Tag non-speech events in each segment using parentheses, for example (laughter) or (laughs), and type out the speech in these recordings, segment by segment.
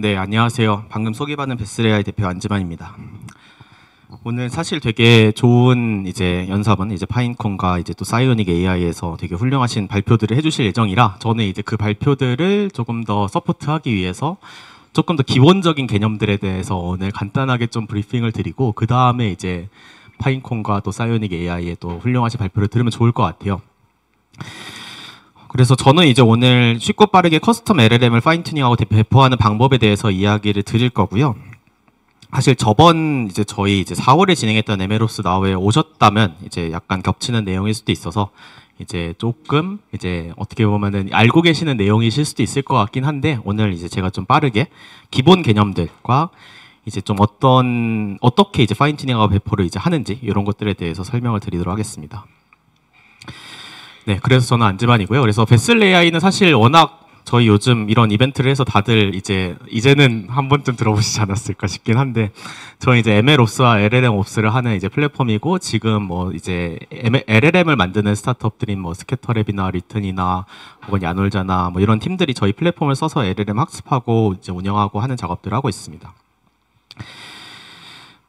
네, 안녕하세요. 방금 소개받은 베스레아의 대표 안지만입니다. 오늘 사실 되게 좋은 이제 연습은 이제 파인콘과 이제 또 사이오닉 AI에서 되게 훌륭하신 발표들을 해주실 예정이라 저는 이제 그 발표들을 조금 더 서포트하기 위해서 조금 더 기본적인 개념들에 대해서 오늘 간단하게 좀 브리핑을 드리고 그 다음에 이제 파인콘과 또 사이오닉 AI의 또 훌륭하신 발표를 들으면 좋을 것 같아요. 그래서 저는 이제 오늘 쉽고 빠르게 커스텀 LLM을 파인튜닝하고 배포하는 방법에 대해서 이야기를 드릴 거고요. 사실 저번 이제 저희 이제 4월에 진행했던 에메로스 나우에 오셨다면 이제 약간 겹치는 내용일 수도 있어서 이제 조금 이제 어떻게 보면은 알고 계시는 내용이실 수도 있을 것 같긴 한데 오늘 이제 제가 좀 빠르게 기본 개념들과 이제 좀 어떤 어떻게 이제 파인튜닝하고 배포를 이제 하는지 이런 것들에 대해서 설명을 드리도록 하겠습니다. 네, 그래서 저는 안지만이고요 그래서 베슬레아이는 사실 워낙 저희 요즘 이런 이벤트를 해서 다들 이제 이제는 한 번쯤 들어보시지 않았을까 싶긴 한데 저희 이제 ML옵스와 LLM옵스를 하는 이제 플랫폼이고 지금 뭐 이제 LLM을 만드는 스타트업들인 뭐 스케터랩이나 리튼이나 혹은 야놀자나 뭐 이런 팀들이 저희 플랫폼을 써서 LLM 학습하고 이제 운영하고 하는 작업들을 하고 있습니다.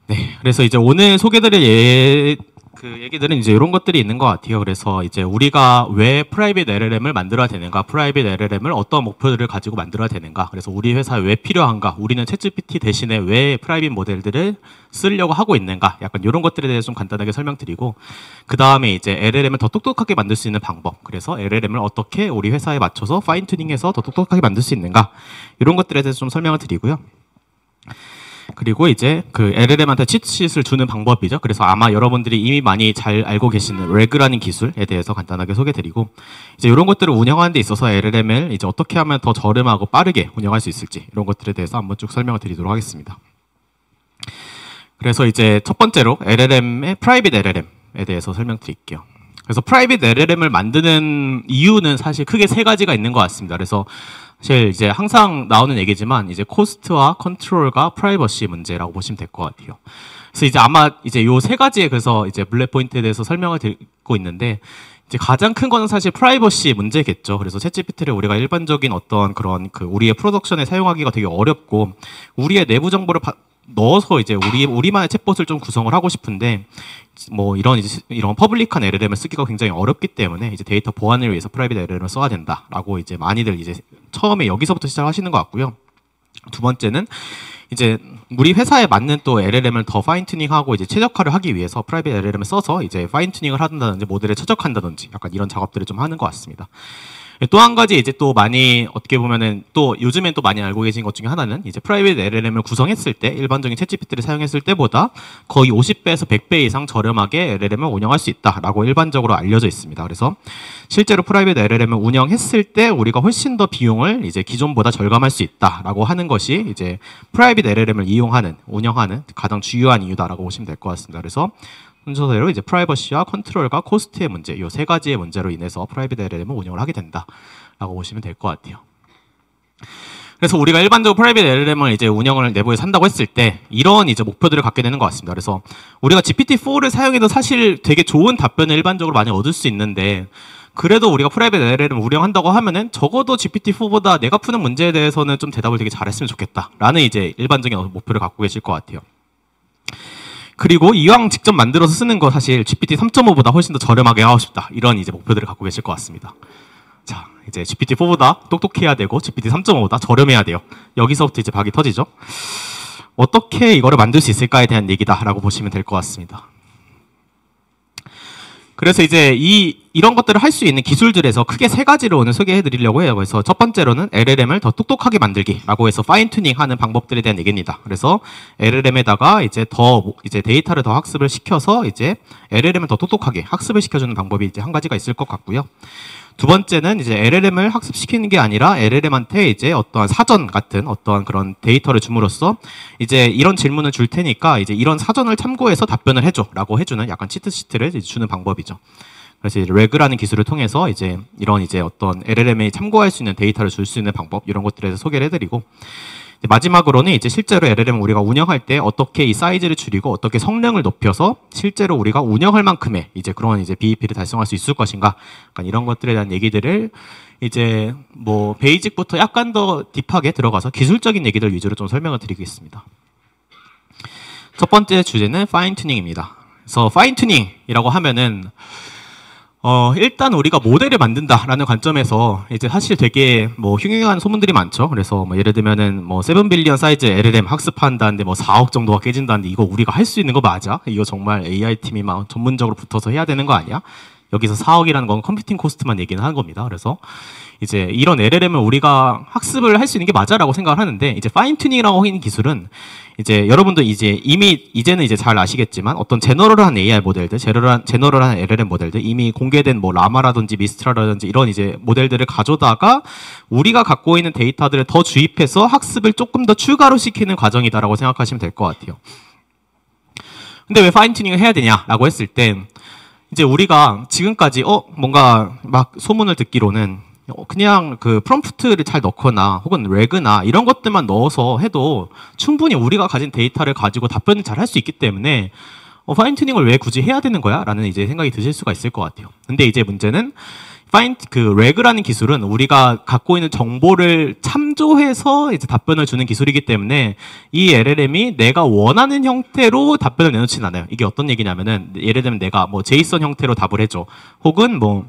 네, 그래서 이제 오늘 소개드릴 예, 그 얘기들은 이제 이런 것들이 있는 것 같아요. 그래서 이제 우리가 왜 프라이빗 LLM을 만들어야 되는가, 프라이빗 LLM을 어떤 목표들을 가지고 만들어야 되는가, 그래서 우리 회사에 왜 필요한가, 우리는 채 g p t 대신에 왜 프라이빗 모델들을 쓰려고 하고 있는가, 약간 이런 것들에 대해서 좀 간단하게 설명드리고, 그 다음에 이제 LLM을 더 똑똑하게 만들 수 있는 방법, 그래서 LLM을 어떻게 우리 회사에 맞춰서 파인튜닝해서 더 똑똑하게 만들 수 있는가, 이런 것들에 대해서 좀 설명을 드리고요. 그리고 이제 그 LLM한테 치트시트를 주는 방법이죠. 그래서 아마 여러분들이 이미 많이 잘 알고 계시는 레그라는 기술에 대해서 간단하게 소개드리고 이제 이런 것들을 운영하는 데 있어서 LLM을 이제 어떻게 하면 더 저렴하고 빠르게 운영할 수 있을지 이런 것들에 대해서 한번 쭉 설명을 드리도록 하겠습니다. 그래서 이제 첫 번째로 LLM의 프라이빗 LLM에 대해서 설명드릴게요. 그래서 프라이빗 LLM을 만드는 이유는 사실 크게 세 가지가 있는 것 같습니다. 그래서 사실 이제 항상 나오는 얘기지만 이제 코스트와 컨트롤과 프라이버시 문제라고 보시면 될 것 같아요. 그래서 이제 아마 이제 요 세 가지에 그래서 이제 블랙 포인트에 대해서 설명을 드리고 있는데 이제 가장 큰 거는 사실 프라이버시 문제겠죠. 그래서 채 g 피트를 우리가 일반적인 어떤 그런 그 우리의 프로덕션에 사용하기가 되게 어렵고 우리의 내부 정보를 받 넣어서 이제 우리 우리만의 챗봇을 좀 구성을 하고 싶은데 뭐 이런 이런 퍼블릭한 LLM을 쓰기가 굉장히 어렵기 때문에 이제 데이터 보안을 위해서 프라이빗 LLM을 써야 된다라고 이제 많이들 이제 처음에 여기서부터 시작하시는 것 같고요. 두 번째는 이제 우리 회사에 맞는 또 LLM을 더 파인튜닝하고 이제 최적화를 하기 위해서 프라이빗 LLM을 써서 이제 파인튜닝을 한다든지 모델을 최적한다든지 약간 이런 작업들을 좀 하는 것 같습니다. 또한 가지 이제 또 많이 어떻게 보면은 또 요즘엔 또 많이 알고 계신 것 중에 하나는 이제 프라이빗 LLM을 구성했을 때 일반적인 채 g 피 t 를 사용했을 때보다 거의 50배에서 100배 이상 저렴하게 LLM을 운영할 수 있다라고 일반적으로 알려져 있습니다. 그래서 실제로 프라이빗 LLM을 운영했을 때 우리가 훨씬 더 비용을 이제 기존보다 절감할 수 있다라고 하는 것이 이제 프라이빗 LLM을 이용하는 운영하는 가장 주요한 이유다라고 보시면 될 것 같습니다. 그래서 순서대로 이제 프라이버시와 컨트롤과 코스트의 문제 이 세 가지의 문제로 인해서 프라이빗 LLM을 운영을 하게 된다라고 보시면 될 것 같아요. 그래서 우리가 일반적으로 프라이빗 LLM을 이제 운영을 내부에서 한다고 했을 때 이런 이제 목표들을 갖게 되는 것 같습니다. 그래서 우리가 GPT-4를 사용해도 사실 되게 좋은 답변을 일반적으로 많이 얻을 수 있는데 그래도 우리가 프라이빗 LLM을 운영한다고 하면은 적어도 GPT-4보다 내가 푸는 문제에 대해서는 좀 대답을 되게 잘했으면 좋겠다라는 이제 일반적인 목표를 갖고 계실 것 같아요. 그리고 이왕 직접 만들어서 쓰는 거 사실 GPT 3.5보다 훨씬 더 저렴하게 하고 싶다. 이런 이제 목표들을 갖고 계실 것 같습니다. 자, 이제 GPT4보다 똑똑해야 되고 GPT 3.5보다 저렴해야 돼요. 여기서부터 이제 박이 터지죠. 어떻게 이거를 만들 수 있을까에 대한 얘기다라고 보시면 될 것 같습니다. 그래서 이제 이 이런 것들을 할 수 있는 기술들에서 크게 세가지로 오늘 소개해 드리려고 해요. 그래서 첫 번째로는 LLM을 더 똑똑하게 만들기라고 해서 파인 튜닝 하는 방법들에 대한 얘기입니다. 그래서 LLM에다가 이제 더 이제 데이터를 더 학습을 시켜서 이제 LLM을 더 똑똑하게 학습을 시켜 주는 방법이 이제 한 가지가 있을 것 같고요. 두 번째는 이제 LLM을 학습시키는 게 아니라 LLM한테 이제 어떠한 사전 같은 어떠한 그런 데이터를 줌으로써 이제 이런 질문을 줄 테니까 이제 이런 사전을 참고해서 답변을 해줘라고 해주는 약간 치트시트를 주는 방법이죠. 그래서 이제 레그라는 기술을 통해서 이제 이런 이제 어떤 LLM이 참고할 수 있는 데이터를 줄 수 있는 방법 이런 것들에서 소개를 해드리고 마지막으로는 이제 실제로 LLM 우리가 운영할 때 어떻게 이 사이즈를 줄이고 어떻게 성능을 높여서 실제로 우리가 운영할 만큼의 이제 그런 이제 BEP를 달성할 수 있을 것인가 약간 이런 것들에 대한 얘기들을 이제 뭐 베이직부터 약간 더 딥하게 들어가서 기술적인 얘기들 위주로 좀 설명을 드리겠습니다. 첫 번째 주제는 파인 튜닝입니다. 그래서 파인 튜닝이라고 하면은 어, 일단 우리가 모델을 만든다라는 관점에서 이제 사실 되게 뭐 흉흉한 소문들이 많죠. 그래서 뭐 예를 들면은 뭐 세븐빌리언 사이즈 LLM 학습한다는데 뭐 4억 정도가 깨진다는데 이거 우리가 할 수 있는 거 맞아? 이거 정말 AI 팀이 막 전문적으로 붙어서 해야 되는 거 아니야? 여기서 4억이라는 건 컴퓨팅 코스트만 얘기는 한 겁니다. 그래서 이제 이런 LLM을 우리가 학습을 할 수 있는 게 맞아라고 생각을 하는데 이제 파인 튜닝이라고 하는 기술은 이제 여러분도 이제 이미 이제는 이제 잘 아시겠지만 어떤 제너럴한 AI 모델들, 제너럴한 제너럴한 LLM 모델들 이미 공개된 뭐 라마라든지 미스트라라든지 이런 이제 모델들을 가져다가 우리가 갖고 있는 데이터들을 더 주입해서 학습을 조금 더 추가로 시키는 과정이다라고 생각하시면 될 것 같아요. 근데 왜 파인 튜닝을 해야 되냐라고 했을 땐 이제 우리가 지금까지 어 뭔가 막 소문을 듣기로는 어, 그냥 그 프롬프트를 잘 넣거나 혹은 레그나 이런 것들만 넣어서 해도 충분히 우리가 가진 데이터를 가지고 답변을 잘 할 수 있기 때문에 어, 파인튜닝을 왜 굳이 해야 되는 거야? 라는 이제 생각이 드실 수가 있을 것 같아요. 근데 이제 문제는 find 그 reg라는 기술은 우리가 갖고 있는 정보를 참조해서 이제 답변을 주는 기술이기 때문에 이 LLM이 내가 원하는 형태로 답변을 내놓지는 않아요. 이게 어떤 얘기냐면은 예를 들면 내가 뭐제이 o 형태로 답을 해줘, 혹은 뭐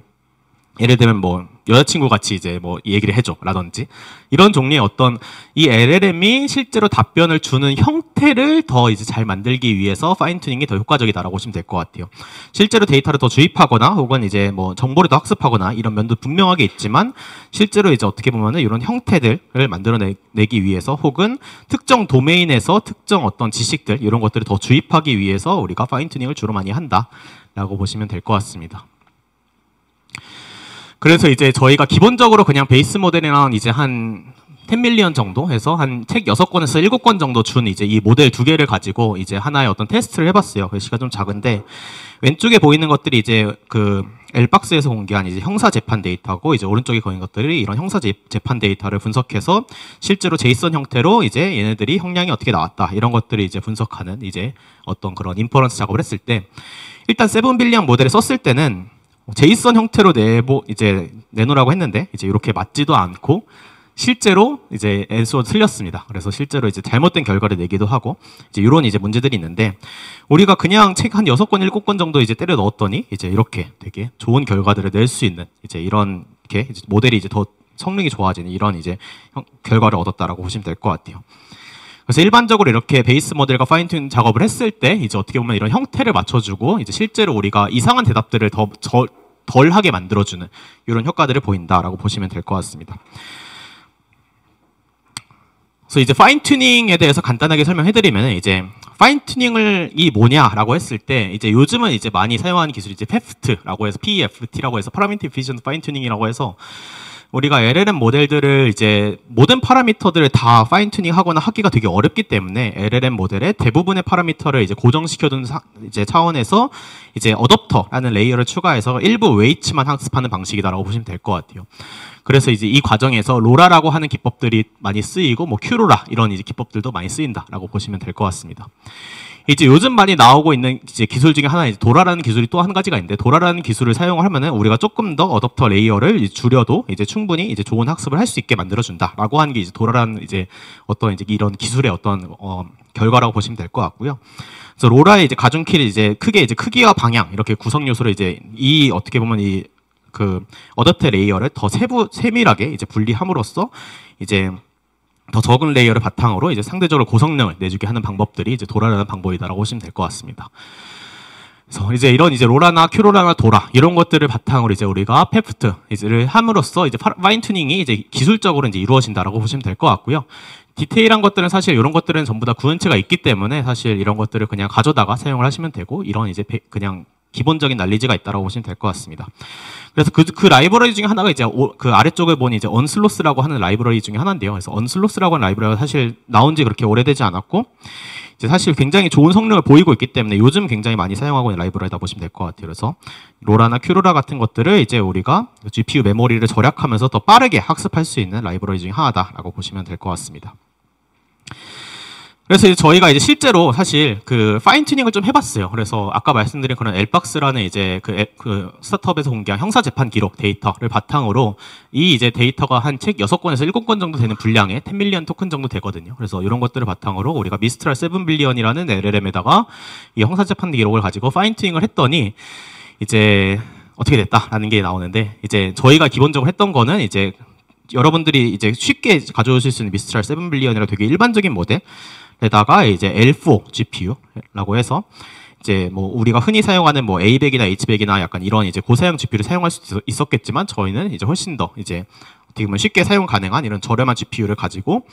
예를 들면 뭐 여자친구 같이 이제 뭐 얘기를 해줘라든지 이런 종류의 어떤 이 LLM이 실제로 답변을 주는 형태를 더 이제 잘 만들기 위해서 파인튜닝이 더 효과적이다라고 보시면 될 것 같아요. 실제로 데이터를 더 주입하거나 혹은 이제 뭐 정보를 더 학습하거나 이런 면도 분명하게 있지만 실제로 이제 어떻게 보면은 이런 형태들을 만들어내기 위해서 혹은 특정 도메인에서 특정 어떤 지식들 이런 것들을 더 주입하기 위해서 우리가 파인튜닝을 주로 많이 한다라고 보시면 될 것 같습니다. 그래서 이제 저희가 기본적으로 그냥 베이스 모델이랑 이제 한 10밀리언 정도 해서 한 책 6권에서 7권 정도 준 이제 이 모델 두 개를 가지고 이제 하나의 어떤 테스트를 해봤어요. 글씨가 좀 작은데 왼쪽에 보이는 것들이 이제 그 엘박스에서 공개한 이제 형사 재판 데이터고 이제 오른쪽에 거인 것들이 이런 형사 재판 데이터를 분석해서 실제로 제이슨 형태로 이제 얘네들이 형량이 어떻게 나왔다 이런 것들을 이제 분석하는 이제 어떤 그런 인퍼런스 작업을 했을 때 일단 세븐빌리언 모델을 썼을 때는 제이슨 형태로 내보 이제 내놓으라고 했는데 이제 이렇게 맞지도 않고 실제로 이제 엔소가 틀렸습니다. 그래서 실제로 이제 잘못된 결과를 내기도 하고 이제 이런 이제 문제들이 있는데 우리가 그냥 책 한 여섯 권 일곱 권 정도 이제 때려 넣었더니 이제 이렇게 되게 좋은 결과들을 낼 수 있는 이제 이런 게 모델이 이제 더 성능이 좋아지는 이런 이제 형, 결과를 얻었다라고 보시면 될 것 같아요. 그래서 일반적으로 이렇게 베이스 모델과 파인튠 작업을 했을 때 이제 어떻게 보면 이런 형태를 맞춰주고 이제 실제로 우리가 이상한 대답들을 더 덜하게 만들어주는 이런 효과들을 보인다라고 보시면 될 것 같습니다. 그래서 이제 파인튜닝에 대해서 간단하게 설명해드리면 이제 파인튜닝을이 뭐냐라고 했을 때 이제 요즘은 이제 많이 사용하는 기술이 이제 페프트라고 해서 PEFT라고 해서 파라멘트 비전 파인튜닝이라고 해서 우리가 LLM 모델들을 이제 모든 파라미터들을 다 파인튜닝 하거나 하기가 되게 어렵기 때문에 LLM 모델의 대부분의 파라미터를 이제 고정시켜둔 사, 이제 차원에서 이제 어댑터라는 레이어를 추가해서 일부 웨이츠만 학습하는 방식이다라고 보시면 될 것 같아요. 그래서 이제 이 과정에서 로라라고 하는 기법들이 많이 쓰이고 뭐 큐로라 이런 이제 기법들도 많이 쓰인다라고 보시면 될 것 같습니다. 이제 요즘 많이 나오고 있는 이제 기술 중에 하나 이제 도라라는 기술이 또 한 가지가 있는데 도라라는 기술을 사용을 하면은 우리가 조금 더 어댑터 레이어를 줄여도 이제 충분히 이제 좋은 학습을 할 수 있게 만들어준다라고 하는 게 이제 도라라는 이제 어떤 이제 이런 기술의 어떤 어 결과라고 보시면 될 것 같고요. 그래서 로라의 이제 가중키를 이제 크게 이제 크기와 방향 이렇게 구성 요소를 이제 이 어떻게 보면 이 그 어댑터 레이어를 더 세부 세밀하게 이제 분리함으로써 이제 더 적은 레이어를 바탕으로 이제 상대적으로 고성능을 내주게 하는 방법들이 이제 도라라는 방법이다라고 보시면 될 것 같습니다. 그래서 이제 이런 이제 로라나 큐로라나 도라 이런 것들을 바탕으로 이제 우리가 페프트를 이제 함으로써 이제 파인 튜닝이 이제 기술적으로 이제 이루어진다라고 보시면 될 것 같고요. 디테일한 것들은 사실 이런 것들은 전부 다 구현체가 있기 때문에 사실 이런 것들을 그냥 가져다가 사용을 하시면 되고 이런 이제 그냥 기본적인 난리지가있다고 보시면 될 것 같습니다. 그래서 그, 그 라이브러리 중에 하나가 이제 오, 그 아래쪽을 보니 이제 언슬로스라고 하는 라이브러리 중에 하나인데요. 그래서 언슬로스라고 하는 라이브러리가 사실 나온 지 그렇게 오래되지 않았고 이제 사실 굉장히 좋은 성능을 보이고 있기 때문에 요즘 굉장히 많이 사용하고 있는 라이브러리다 보시면 될 것 같아요. 그래서 로라나 큐로라 같은 것들을 이제 우리가 GPU 메모리를 절약하면서 더 빠르게 학습할 수 있는 라이브러리 중에 하나다라고 보시면 될 것 같습니다. 그래서 이제 저희가 이제 실제로 사실 그 파인 튜닝을 좀 해봤어요. 그래서 아까 말씀드린 그런 엘박스라는 이제 그, 앱, 그 스타트업에서 공개한 형사 재판 기록 데이터를 바탕으로 이 이제 데이터가 한 책 6권에서 7권 정도 되는 분량의 10밀리언 토큰 정도 되거든요. 그래서 이런 것들을 바탕으로 우리가 미스트랄 7빌리언이라는 LLM에다가 이 형사 재판 기록을 가지고 파인 튜닝을 했더니 이제 어떻게 됐다라는 게 나오는데 이제 저희가 기본적으로 했던 거는 이제 여러분들이 이제 쉽게 가져오실 수 있는 미스트랄 7빌리언이라 되게 일반적인 모델 에다가 이제 L4 GPU라고 해서 이제 뭐 우리가 흔히 사용하는 뭐 A100이나 H100이나 약간 이런 이제 고사양 GPU를 사용할 수 있었겠지만 저희는 이제 훨씬 더 이제 어떻게 보면 쉽게 사용 가능한 이런 저렴한 GPU를 가지고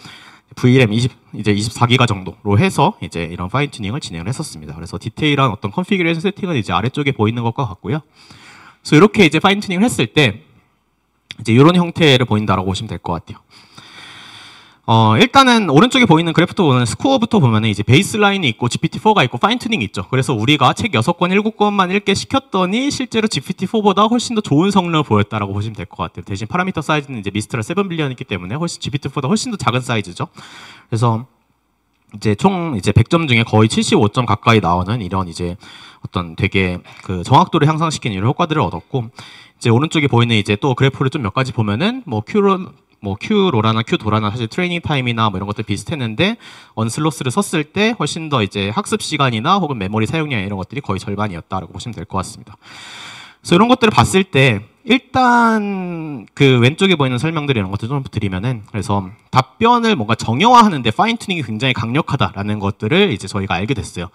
VRAM 20, 이제 24기가 정도로 해서 이제 이런 파인 튜닝을 진행을 했었습니다. 그래서 디테일한 어떤 컨피그레이션 세팅은 이제 아래쪽에 보이는 것과 같고요. 그래서 이렇게 이제 파인 튜닝을 했을 때 이제 이런 형태를 보인다라고 보시면 될 것 같아요. 어, 일단은 오른쪽에 보이는 그래프부보는 스코어부터 보면 이제 베이스라인이 있고 GPT-4가 있고 파인튜닝이 있죠. 그래서 우리가 책 6권, 7권만 읽게 시켰더니 실제로 GPT-4보다 훨씬 더 좋은 성능을 보였다라고 보시면 될 것 같아요. 대신 파라미터 사이즈는 이제 미스트라 7빌리언이기 때문에 훨씬 GPT-4보다 훨씬 더 작은 사이즈죠. 그래서 이제 총 이제 100점 중에 거의 75점 가까이 나오는 이런 이제 어떤 되게 그 정확도를 향상시키는 이런 효과들을 얻었고 이제 오른쪽에 보이는 이제 또 그래프를 좀 몇 가지 보면은 뭐 큐론 뭐 Q로라나 Q도라나 사실 트레이닝 타임이나 뭐 이런 것들 비슷했는데 언슬로스를 썼을 때 훨씬 더 이제 학습 시간이나 혹은 메모리 사용량 이런 것들이 거의 절반이었다라고 보시면 될 것 같습니다. 그래서 이런 것들을 봤을 때 일단 그 왼쪽에 보이는 설명들 이런 것들 좀 드리면은 그래서 답변을 뭔가 정형화하는데 파인튜닝이 굉장히 강력하다라는 것들을 이제 저희가 알게 됐어요.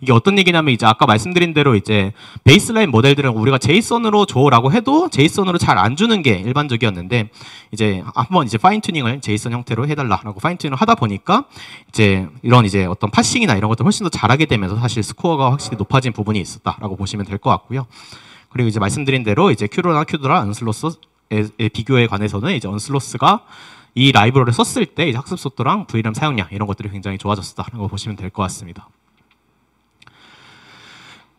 이게 어떤 얘기냐면 이제 아까 말씀드린 대로 이제 베이스라인 모델들은 우리가 제이선으로 줘라고 해도 제이선으로 잘 안 주는 게 일반적이었는데 이제 한번 이제 파인튜닝을 제이선 형태로 해달라라고 파인튜닝을 하다 보니까 이제 이런 이제 어떤 파싱이나 이런 것들 훨씬 더 잘하게 되면서 사실 스코어가 확실히 높아진 부분이 있었다라고 보시면 될 것 같고요. 그리고 이제 말씀드린 대로 이제 큐로나 큐드라 언슬로스에 비교에 관해서는 이제 언슬로스가 이 라이브러리를 썼을 때 이제 학습 속도랑 VRAM 사용량 이런 것들이 굉장히 좋아졌다라는 거 보시면 될 것 같습니다.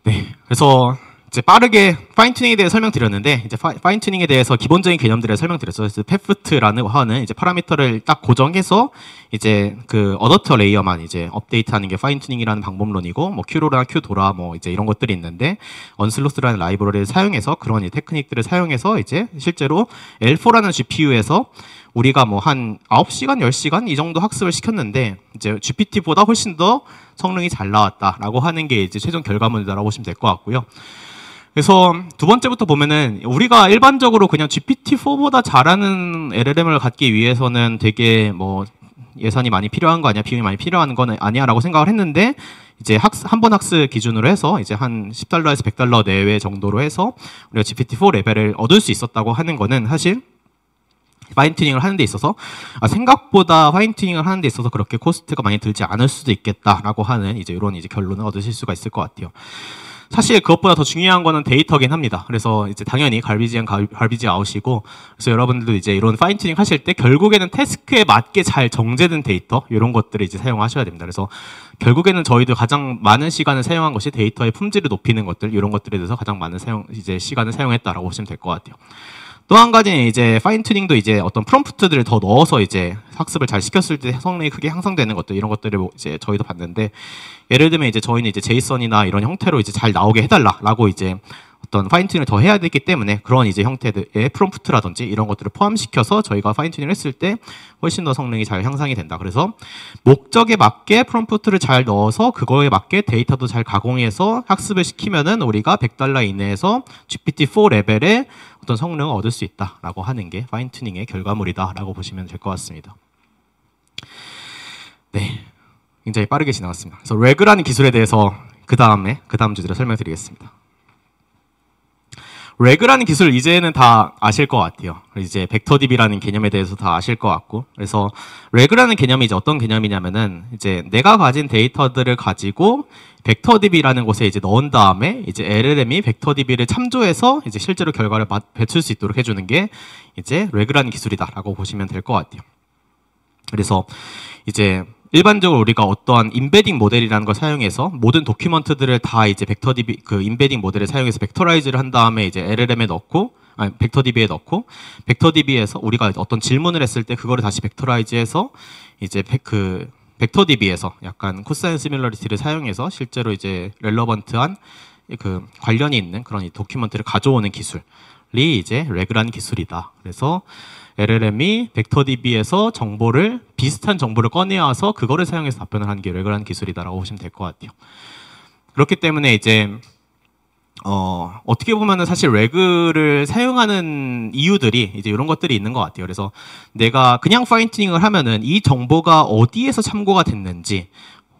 네, 그래서 이제 빠르게 파인튜닝에 대해 설명드렸는데 이제 파인튜닝에 대해서 기본적인 개념들을 설명드렸어요. 그래서 패프트라는 하는 이제 파라미터를 딱 고정해서 이제 그 어댑터 레이어만 이제 업데이트하는 게 파인튜닝이라는 방법론이고 뭐 큐로나 큐도라 뭐 이제 이런 것들이 있는데 언슬로스라는 라이브러리를 사용해서 그런 이 테크닉들을 사용해서 이제 실제로 L4라는 GPU에서 우리가 뭐 한 9시간, 10시간 이 정도 학습을 시켰는데 이제 GPT보다 훨씬 더 성능이 잘 나왔다라고 하는 게 이제 최종 결과물이라고 보시면 될 것 같고요. 그래서 두 번째부터 보면은 우리가 일반적으로 그냥 GPT-4보다 잘하는 LLM을 갖기 위해서는 되게 뭐 예산이 많이 필요한 거 아니야? 비용이 많이 필요한 건 아니야라고 생각을 했는데 이제 학습, 한 번 학습 기준으로 해서 이제 한 10달러에서 100달러 내외 정도로 해서 우리가 GPT-4 레벨을 얻을 수 있었다고 하는 거는 사실 파인튜닝을 하는 데 있어서 아, 생각보다 파인튜닝을 하는 데 있어서 그렇게 코스트가 많이 들지 않을 수도 있겠다라고 하는 이제 이런 이제 결론을 얻으실 수가 있을 것 같아요. 사실 그것보다 더 중요한 거는 데이터긴 합니다. 그래서 이제 당연히 갈비지엔 갈비지 아웃이고 그래서 여러분들도 이제 이런 파인튜닝 하실 때 결국에는 태스크에 맞게 잘 정제된 데이터 이런 것들을 이제 사용하셔야 됩니다. 그래서 결국에는 저희도 가장 많은 시간을 사용한 것이 데이터의 품질을 높이는 것들 이런 것들에 대해서 가장 많은 사용 이제 시간을 사용했다라고 보시면 될 것 같아요. 또한 가지는 이제 파인튜닝도 이제 어떤 프롬프트들을 더 넣어서 이제 학습을 잘 시켰을 때 성능이 크게 향상되는 것들 이런 것들을 뭐 이제 저희도 봤는데 예를 들면 이제 저희는 이제 제이슨이나 이런 형태로 이제 잘 나오게 해달라라고 이제 어떤 파인튜닝을 더 해야 되기 때문에 그런 이제 형태의 프롬프트라든지 이런 것들을 포함시켜서 저희가 파인튜닝을 했을 때 훨씬 더 성능이 잘 향상이 된다. 그래서 목적에 맞게 프롬프트를 잘 넣어서 그거에 맞게 데이터도 잘 가공해서 학습을 시키면은 우리가 100달러 이내에서 GPT-4 레벨의 어떤 성능을 얻을 수 있다라고 하는 게 파인튜닝의 결과물이다라고 보시면 될 것 같습니다. 네. 굉장히 빠르게 지나갔습니다. 그래서 레그라는 기술에 대해서 그 다음에 그 다음 주제로 설명드리겠습니다. 레그라는 기술을 이제는 다 아실 것 같아요. 이제 벡터딥이라는 개념에 대해서 다 아실 것 같고, 그래서 레그라는 개념이 이제 어떤 개념이냐면은 이제 내가 가진 데이터들을 가지고 벡터딥이라는 곳에 이제 넣은 다음에 이제 LLM이 벡터딥을 참조해서 이제 실제로 결과를 배출 수 있도록 해주는 게 이제 레그라는 기술이다라고 보시면 될 것 같아요. 그래서 이제 일반적으로 우리가 어떠한 인베딩 모델이라는 걸 사용해서 모든 도큐먼트들을 다 이제 벡터 DB 그 인베딩 모델을 사용해서 벡터라이즈를 한 다음에 이제 LLM에 넣고 아니 벡터 DB에 넣고 벡터 DB에서 우리가 어떤 질문을 했을 때 그거를 다시 벡터라이즈해서 이제 그 벡터 DB에서 약간 코사인 시뮬러리티를 사용해서 실제로 이제 렐러번트한 그 관련이 있는 그런 도큐먼트를 가져오는 기술이 이제 레그란 기술이다. 그래서 LLM이 벡터DB에서 정보를 비슷한 정보를 꺼내와서 그거를 사용해서 답변을 하는 게 레그란 기술이다라고 보시면 될 것 같아요. 그렇기 때문에 이제 어, 어떻게 보면은 사실 레그를 사용하는 이유들이 이제 이런 것들이 있는 것 같아요. 그래서 내가 그냥 파인팅을 하면은 이 정보가 어디에서 참고가 됐는지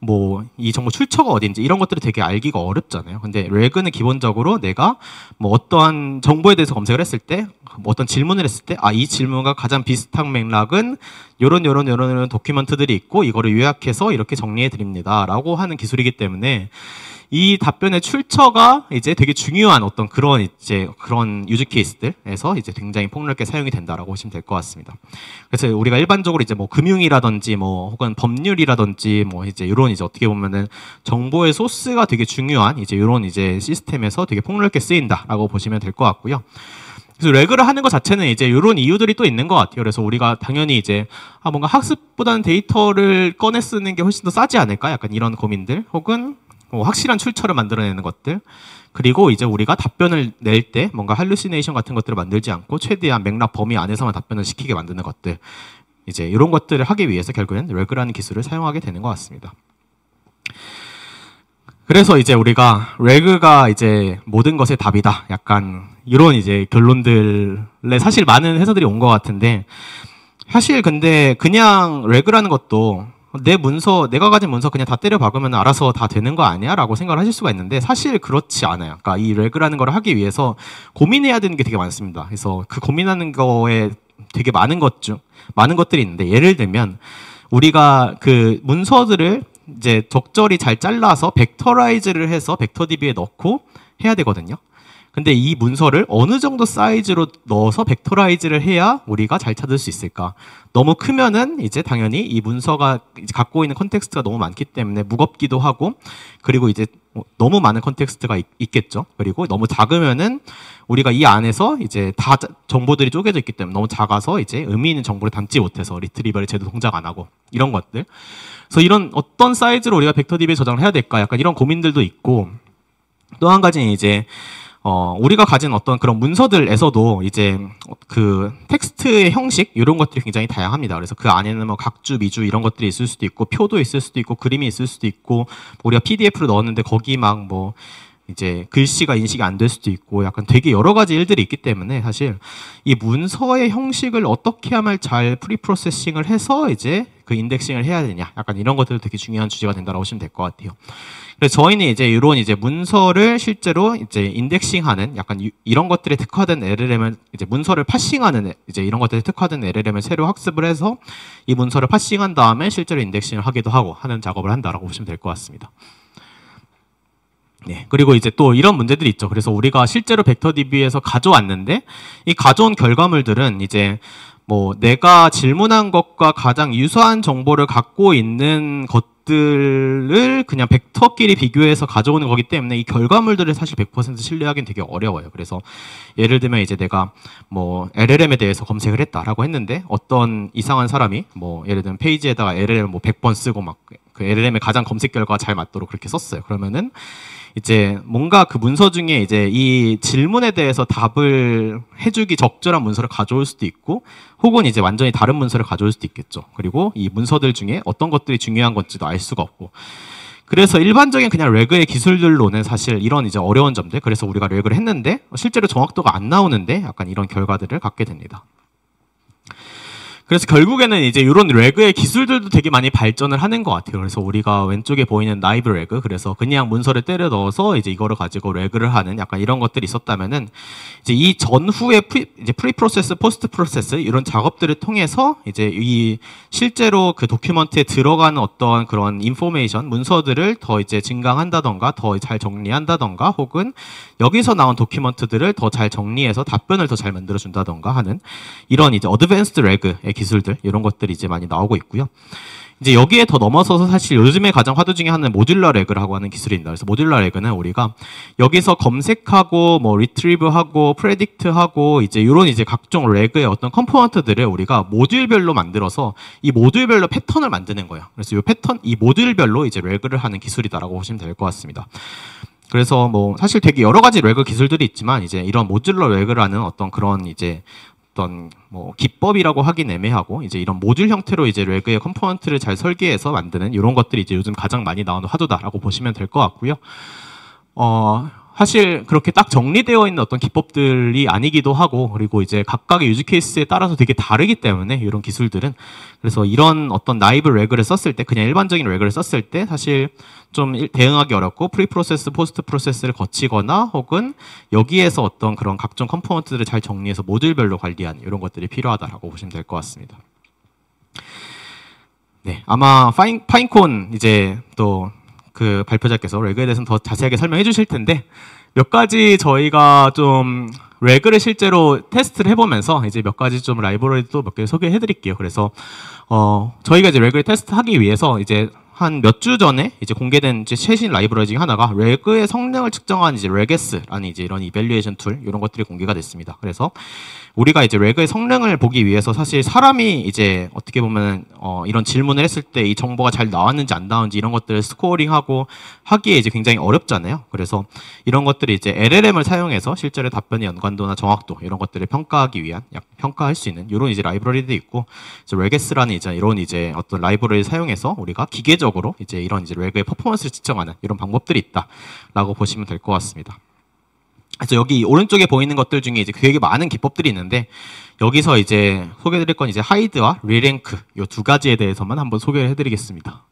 뭐이 정보 출처가 어딘지 이런 것들을 되게 알기가 어렵잖아요. 근데 레그는 기본적으로 내가 뭐 어떠한 정보에 대해서 검색을 했을 때 뭐 어떤 질문을 했을 때아이 질문과 가장 비슷한 맥락은 요런 요런 요런 요런 도큐먼트들이 있고 이거를 요약해서 이렇게 정리해 드립니다라고 하는 기술이기 때문에 이 답변의 출처가 이제 되게 중요한 어떤 그런 이제 그런 유즈 케이스들에서 이제 굉장히 폭넓게 사용이 된다라고 보시면 될 것 같습니다. 그래서 우리가 일반적으로 이제 뭐 금융이라든지 뭐 혹은 법률이라든지 뭐 이제 이런 이제 어떻게 보면은 정보의 소스가 되게 중요한 이제 이런 이제 시스템에서 되게 폭넓게 쓰인다라고 보시면 될 것 같고요. 그래서 레그를 하는 것 자체는 이제 이런 이유들이 또 있는 것 같아요. 그래서 우리가 당연히 이제 아 뭔가 학습보다는 데이터를 꺼내 쓰는 게 훨씬 더 싸지 않을까? 약간 이런 고민들 혹은 뭐 확실한 출처를 만들어내는 것들 그리고 이제 우리가 답변을 낼 때 뭔가 할루시네이션 같은 것들을 만들지 않고 최대한 맥락 범위 안에서만 답변을 시키게 만드는 것들 이제 이런 것들을 하기 위해서 결국엔 레그라는 기술을 사용하게 되는 것 같습니다. 그래서 이제 우리가 레그가 이제 모든 것의 답이다 약간 이런 이제 결론들에 사실 많은 회사들이온 것 같은데 사실 근데 그냥 레그라는 것도 내 문서 내가 가진 문서 그냥 다 때려 박으면 알아서 다 되는 거 아니야라고 생각을 하실 수가 있는데 사실 그렇지 않아요. 그러니까 이 레그라는 걸 하기 위해서 고민해야 되는 게 되게 많습니다. 그래서 그 고민하는 거에 되게 많은 것 중 많은 것들이 있는데 예를 들면 우리가 그 문서들을 이제 적절히 잘 잘라서 벡터라이즈를 해서 벡터 DB에 넣고 해야 되거든요. 근데 이 문서를 어느 정도 사이즈로 넣어서 벡터라이즈를 해야 우리가 잘 찾을 수 있을까? 너무 크면은 이제 당연히 이 문서가 갖고 있는 컨텍스트가 너무 많기 때문에 무겁기도 하고 그리고 이제 뭐 너무 많은 컨텍스트가 있, 겠죠 그리고 너무 작으면은 우리가 이 안에서 이제 다 정보들이 쪼개져 있기 때문에 너무 작아서 이제 의미 있는 정보를 담지 못해서 리트리버를 제대로 동작 안 하고 이런 것들. 그래서 이런 어떤 사이즈로 우리가 벡터 DB에 저장을 해야 될까? 약간 이런 고민들도 있고 또 한 가지는 이제 어, 우리가 가진 어떤 그런 문서들에서도 이제 그 텍스트의 형식 이런 것들이 굉장히 다양합니다. 그래서 그 안에는 뭐 각주, 미주 이런 것들이 있을 수도 있고 표도 있을 수도 있고 그림이 있을 수도 있고 뭐 우리가 p d f 를 넣었는데 거기 막 뭐 이제 글씨가 인식이 안 될 수도 있고 약간 되게 여러 가지 일들이 있기 때문에 사실 이 문서의 형식을 어떻게 하면 잘 프리프로세싱을 해서 이제 그 인덱싱을 해야 되냐 약간 이런 것들 되게 중요한 주제가 된다고 보시면 될 것 같아요. 그래서 저희는 이제 이런 이제 문서를 실제로 이제 인덱싱하는 약간 유, 이런 것들에 특화된 LLM을 이제 문서를 파싱하는 이제 이런 것들에 특화된 LLM을 새로 학습을 해서 이 문서를 파싱한 다음에 실제로 인덱싱을 하기도 하고 하는 작업을 한다라고 보시면 될 것 같습니다. 네. 그리고 이제 또 이런 문제들이 있죠. 그래서 우리가 실제로 벡터 DB에서 가져왔는데 이 가져온 결과물들은 이제 뭐 내가 질문한 것과 가장 유사한 정보를 갖고 있는 것들을 그냥 벡터끼리 비교해서 가져오는 거기 때문에 이 결과물들을 사실 100% 신뢰하기는 되게 어려워요. 그래서 예를 들면 이제 내가 뭐 LLM에 대해서 검색을 했다라고 했는데 어떤 이상한 사람이 뭐 예를 들면 페이지에다가 LLM 뭐 100번 쓰고 막 그 LLM의 가장 검색 결과 가잘 맞도록 그렇게 썼어요. 그러면은 이제 뭔가 그 문서 중에 이제 이 질문에 대해서 답을 해주기 적절한 문서를 가져올 수도 있고 혹은 이제 완전히 다른 문서를 가져올 수도 있겠죠. 그리고 이 문서들 중에 어떤 것들이 중요한 건지도 알 수가 없고 그래서 일반적인 그냥 레그의 기술들로는 사실 이런 이제 어려운 점들 그래서 우리가 레그를 했는데 실제로 정확도가 안 나오는데 약간 이런 결과들을 갖게 됩니다. 그래서 결국에는 이제 이런 레그의 기술들도 되게 많이 발전을 하는 것 같아요. 그래서 우리가 왼쪽에 보이는 나이브 레그, 그래서 그냥 문서를 때려 넣어서 이제 이거를 가지고 레그를 하는 약간 이런 것들이 있었다면은 이제 이 전후의 프리, 이제 프리 프로세스, 포스트 프로세스 이런 작업들을 통해서 이제 이 실제로 그 도큐먼트에 들어가는 어떤 그런 인포메이션, 문서들을 더 이제 증강한다던가 더 잘 정리한다던가 혹은 여기서 나온 도큐먼트들을 더 잘 정리해서 답변을 더 잘 만들어준다던가 하는 이런 이제 어드밴스드 레그의 기술들 이런 것들이 이제 많이 나오고 있고요. 이제 여기에 더 넘어서서 사실 요즘에 가장 화두 중에 하나는 모듈러 레그라고 하는 기술입니다. 그래서 모듈러 레그는 우리가 여기서 검색하고 뭐 리트리브하고 프레딕트하고 이제 이런 이제 각종 레그의 어떤 컴포넌트들을 우리가 모듈별로 만들어서 이 모듈별로 패턴을 만드는 거예요. 그래서 이 패턴 이 모듈별로 이제 레그를 하는 기술이다라고 보시면 될 것 같습니다. 그래서 뭐 사실 되게 여러 가지 레그 기술들이 있지만 이제 이런 모듈러 레그라는 어떤 그런 이제 어떤 뭐 기법이라고 하긴 애매하고 이제 이런 모듈 형태로 이제 레그의 컴포넌트를 잘 설계해서 만드는 이런 것들이 이제 요즘 가장 많이 나오는 화두다라고 보시면 될 것 같고요. 어, 사실 그렇게 딱 정리되어 있는 어떤 기법들이 아니기도 하고 그리고 이제 각각의 유지 케이스에 따라서 되게 다르기 때문에 이런 기술들은 그래서 이런 어떤 나이브 레그를 썼을 때 그냥 일반적인 레그를 썼을 때 사실 좀 대응하기 어렵고 프리프로세스, 포스트 프로세스를 거치거나 혹은 여기에서 어떤 그런 각종 컴포넌트들을 잘 정리해서 모듈별로 관리하는 이런 것들이 필요하다라고 보시면 될 것 같습니다. 네, 아마 파인, 파인콘 이제 또그 발표자께서 레그에 대해서는 더 자세하게 설명해 주실 텐데 몇 가지 저희가 좀 레그를 실제로 테스트를 해보면서 이제 몇 가지 좀 라이브러리도 몇 개 소개해 드릴게요. 그래서 어 저희가 이제 레그를 테스트하기 위해서 이제 한몇주 전에 이제 공개된 이제 최신 라이브러리 중 하나가 레그의 성능을 측정한 이제 레게스라는 이제 이런 이벨리에이션 툴 이런 것들이 공개가 됐습니다. 그래서 우리가 이제 레그의 성능을 보기 위해서 사실 사람이 이제 어떻게 보면 어 이런 질문을 했을 때 이 정보가 잘 나왔는지 안 나왔는지 이런 것들을 스코어링하고 하기에 이제 굉장히 어렵잖아요. 그래서 이런 것들이 이제 LLM을 사용해서 실제로 답변의 연관도나 정확도 이런 것들을 평가하기 위한 평가할 수 있는 이런 이제 라이브러리도 있고 레게스라는 이제 이런 이제 어떤 라이브러리를 사용해서 우리가 기계적 전문적으로 이제 이런 이제 웰그의 퍼포먼스를 측정하는 이런 방법들이 있다라고 보시면 될 것 같습니다. 그래서 여기 오른쪽에 보이는 것들 중에 이제 되게 많은 기법들이 있는데 여기서 이제 소개드릴 건 이제 하이드와 리랭크 이 두 가지에 대해서만 한번 소개를 해드리겠습니다.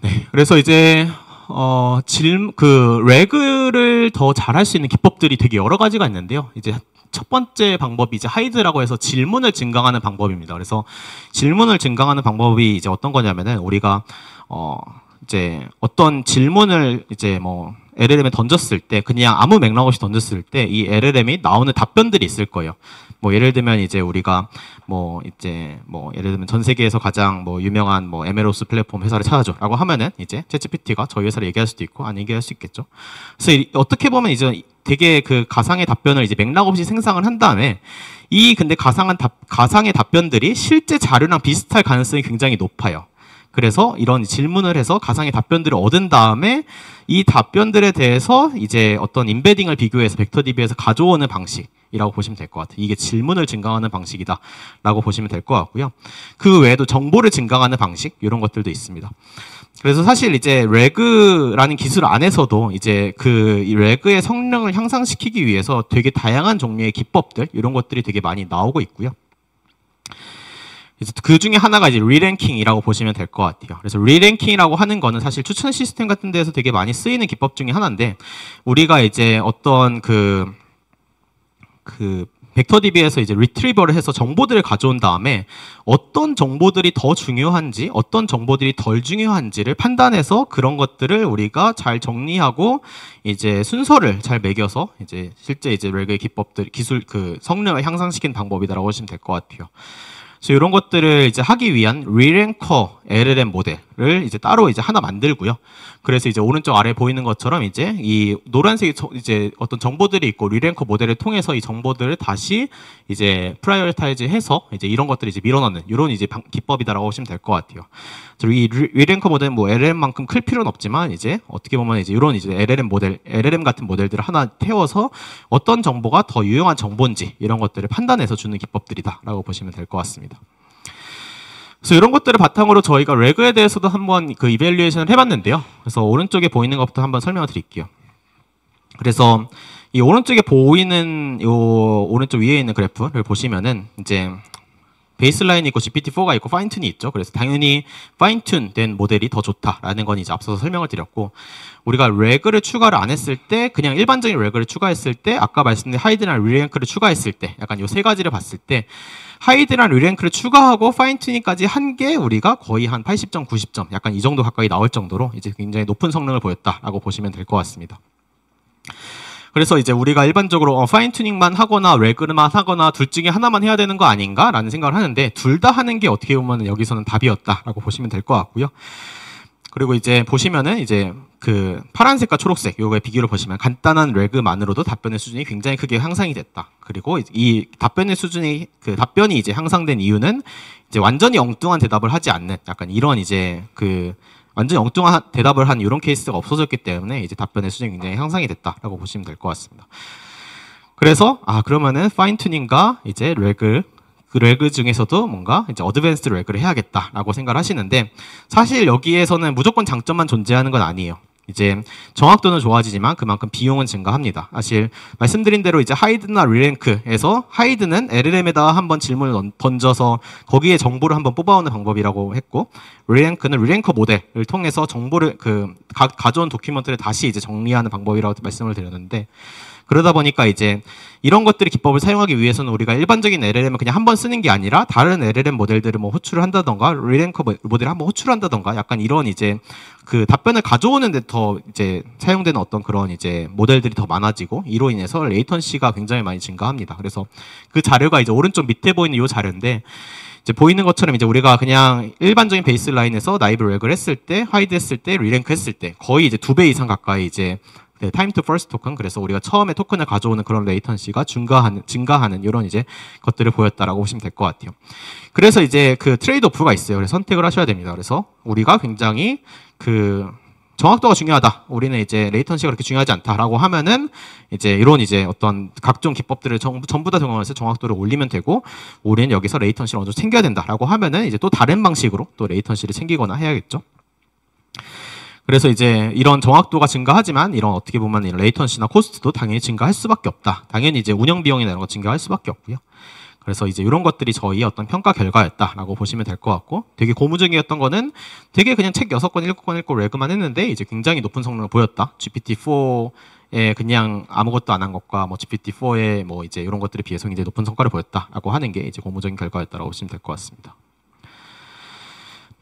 네, 그래서 이제 어, 질, 그 레그를 더 잘 할 수 있는 기법들이 되게 여러 가지가 있는데요. 이제 첫 번째 방법이 이제 하이드라고 해서 질문을 증강하는 방법입니다. 그래서 질문을 증강하는 방법이 이제 어떤 거냐면은 우리가 어 이제 어떤 질문을 이제 뭐 LLM에 던졌을 때 그냥 아무 맥락 없이 던졌을 때 이 LLM이 나오는 답변들이 있을 거예요. 뭐 예를 들면 이제 우리가 뭐 이제 뭐 예를 들면 전 세계에서 가장 뭐 유명한 뭐 에메로스 플랫폼 회사를 찾아줘라고 하면은 이제 채 g 피티가 저희 회사를 얘기할 수도 있고 안 얘기할 수 있겠죠. 그래서 어떻게 보면 이제 되게 그 가상의 답변을 이제 맥락 없이 생성을 한 다음에 이 근데 가상한 답 가상의 답변들이 실제 자료랑 비슷할 가능성이 굉장히 높아요. 그래서 이런 질문을 해서 가상의 답변들을 얻은 다음에 이 답변들에 대해서 이제 어떤 인베딩을 비교해서 벡터 DB에서 가져오는 방식이라고 보시면 될 것 같아요. 이게 질문을 증강하는 방식이다라고 보시면 될 것 같고요. 그 외에도 정보를 증강하는 방식 이런 것들도 있습니다. 그래서 사실 이제 레그라는 기술 안에서도 이제 그 레그의 성능을 향상시키기 위해서 되게 다양한 종류의 기법들 이런 것들이 되게 많이 나오고 있고요. 그래서 그 중에 하나가 이제 리랭킹이라고 보시면 될 것 같아요. 그래서 리랭킹이라고 하는 거는 사실 추천 시스템 같은 데서 되게 많이 쓰이는 기법 중에 하나인데 우리가 이제 어떤 그, 그, 벡터DB에서 이제 리트리버를 해서 정보들을 가져온 다음에 어떤 정보들이 더 중요한지 어떤 정보들이 덜 중요한지를 판단해서 그런 것들을 우리가 잘 정리하고 이제 순서를 잘 매겨서 이제 실제 이제 웰그의 기법들 기술 그 성능을 향상시킨 방법이다라고 보시면 될 것 같아요. 그래서 이런 것들을 이제 하기 위한 리랭커 LLM 모델을 이제 따로 이제 하나 만들고요. 그래서 이제 오른쪽 아래 보이는 것처럼 이제 이 노란색이 이제 어떤 정보들이 있고 리랭커 모델을 통해서 이 정보들을 다시 이제 프라이어타이즈해서 리 이제 이런 것들을 이제 밀어넣는 이런 이제 기법이다라고 보시면 될 것 같아요. 그리고 이 리랭커 모델은 뭐 LLM만큼 클 필요는 없지만 이제 어떻게 보면 이제 이런 이제 LLM 모델, LLM 같은 모델들을 하나 태워서 어떤 정보가 더 유용한 정보인지 이런 것들을 판단해서 주는 기법들이다라고 보시면 될 것 같습니다. 그래서 이런 것들을 바탕으로 저희가 레그에 대해서도 한번 그 이벨리에이션을 해봤는데요. 그래서 오른쪽에 보이는 것부터 한번 설명을 드릴게요. 그래서 이 오른쪽에 보이는 이 오른쪽 위에 있는 그래프를 보시면은 이제 베이스라인이 있고 GPT-4가 있고 파인튠이 있죠. 그래서 당연히 파인튠 된 모델이 더 좋다라는 건 이제 앞서서 설명을 드렸고 우리가 레그를 추가를 안 했을 때 그냥 일반적인 레그를 추가했을 때 아까 말씀드린 하이드랑 리랭크를 추가했을 때 약간 요 세 가지를 봤을 때 하이드랑 리랭크를 추가하고 파인튜닝까지 한 게 우리가 거의 한 80점, 90점 약간 이 정도 가까이 나올 정도로 이제 굉장히 높은 성능을 보였다라고 보시면 될 것 같습니다. 그래서 이제 우리가 일반적으로 어, 파인 튜닝만 하거나 레그만 하거나 둘 중에 하나만 해야 되는 거 아닌가라는 생각을 하는데 둘 다 하는 게 어떻게 보면 여기서는 답이었다라고 보시면 될 것 같고요. 그리고 이제 보시면은 이제 그 파란색과 초록색 요거에 비교를 보시면 간단한 레그만으로도 답변의 수준이 굉장히 크게 향상이 됐다. 그리고 이 답변의 수준이 그 답변이 이제 향상된 이유는 이제 완전히 엉뚱한 대답을 하지 않는 약간 이런 이제 그 완전 엉뚱한 대답을 한 이런 케이스가 없어졌기 때문에 이제 답변의 수준이 굉장히 향상이 됐다라고 보시면 될 것 같습니다. 그래서 아 그러면은 파인 튜닝과 이제 레그 그 레그 중에서도 뭔가 이제 어드밴스드 레그를 해야겠다라고 생각을 하시는데 사실 여기에서는 무조건 장점만 존재하는 건 아니에요. 이제 정확도는 좋아지지만 그만큼 비용은 증가합니다. 사실 말씀드린 대로 이제 하이드나 리랭크에서 하이드는 LLM에다 한번 질문을 던져서 거기에 정보를 한번 뽑아오는 방법이라고 했고 리랭크는 리랭크 모델을 통해서 정보를 그 가, 가져온 도큐먼트를 다시 이제 정리하는 방법이라고 말씀을 드렸는데 그러다 보니까 이제 이런 것들이 기법을 사용하기 위해서는 우리가 일반적인 LLM을 그냥 한 번 쓰는 게 아니라 다른 LLM 모델들을 뭐 호출을 한다던가 리랭크 모델을 한번 호출한다던가 을 약간 이런 이제 그 답변을 가져오는 데 더 이제 사용되는 어떤 그런 이제 모델들이 더 많아지고 이로 인해서 레이턴시가 굉장히 많이 증가합니다. 그래서 그 자료가 이제 오른쪽 밑에 보이는 이 자료인데 이제 보이는 것처럼 이제 우리가 그냥 일반적인 베이스 라인에서 나이브 렉을 했을 때, 하이드 했을 때, 리랭크 했을 때 거의 이제 두 배 이상 가까이 이제 네, 타임 투 퍼스트 토큰 그래서 우리가 처음에 토큰을 가져오는 그런 레이턴시가 증가하는 증가하는 이런 이제 것들을 보였다라고 보시면 될 것 같아요. 그래서 이제 그 트레이드오프가 있어요. 그래서 선택을 하셔야 됩니다. 그래서 우리가 굉장히 그 정확도가 중요하다. 우리는 이제 레이턴시가 그렇게 중요하지 않다라고 하면은 이제 이런 이제 어떤 각종 기법들을 전부, 다적용해서 정확도를 올리면 되고 우리는 여기서 레이턴시를 어느 정도 챙겨야 된다라고 하면은 이제 또 다른 방식으로 또 레이턴시를 챙기거나 해야겠죠. 그래서 이제 이런 정확도가 증가하지만 이런 어떻게 보면 이런 레이턴시나 코스트도 당연히 증가할 수밖에 없다. 당연히 이제 운영 비용이나 이런 거 증가할 수밖에 없고요. 그래서 이제 이런 것들이 저희 어떤 평가 결과였다라고 보시면 될 것 같고 되게 고무적이었던 거는 되게 그냥 책 6권, 7권 읽고 레그만 했는데 이제 굉장히 높은 성능을 보였다. GPT-4에 그냥 아무것도 안 한 것과 뭐 GPT-4에 뭐 이제 이런 것들에 비해서 이제 높은 성과를 보였다라고 하는 게 이제 고무적인 결과였다라고 보시면 될 것 같습니다.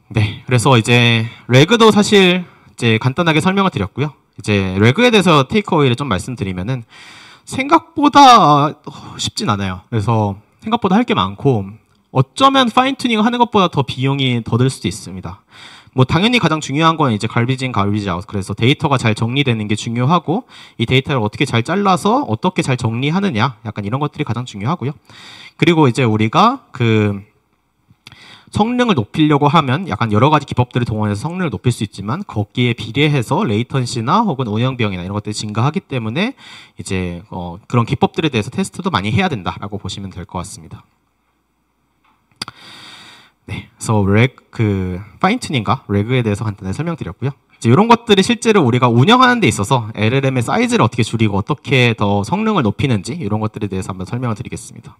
네, 그래서 이제 레그도 사실 이제 간단하게 설명을 드렸고요. 이제 레그에 대해서 테이크어웨이를 좀 말씀드리면은 생각보다 쉽진 않아요. 그래서 생각보다 할 게 많고 어쩌면 파인튜닝 하는 것보다 더 비용이 더 들 수도 있습니다. 뭐 당연히 가장 중요한 건 이제 갈비진 갈비지 아웃 그래서 데이터가 잘 정리되는 게 중요하고 이 데이터를 어떻게 잘 잘라서 어떻게 잘 정리하느냐 약간 이런 것들이 가장 중요하고요. 그리고 이제 우리가 그 성능을 높이려고 하면 약간 여러 가지 기법들을 동원해서 성능을 높일 수 있지만 거기에 비례해서 레이턴시나 혹은 운영 비용이나 이런 것들이 증가하기 때문에 이제 어, 그런 기법들에 대해서 테스트도 많이 해야 된다라고 보시면 될 것 같습니다. 네, 그래서 레그 파인튜닝과 레그에 대해서 간단히 설명드렸고요. 이제 이런 것들이 실제로 우리가 운영하는 데 있어서 LLM의 사이즈를 어떻게 줄이고 어떻게 더 성능을 높이는지 이런 것들에 대해서 한번 설명을 드리겠습니다.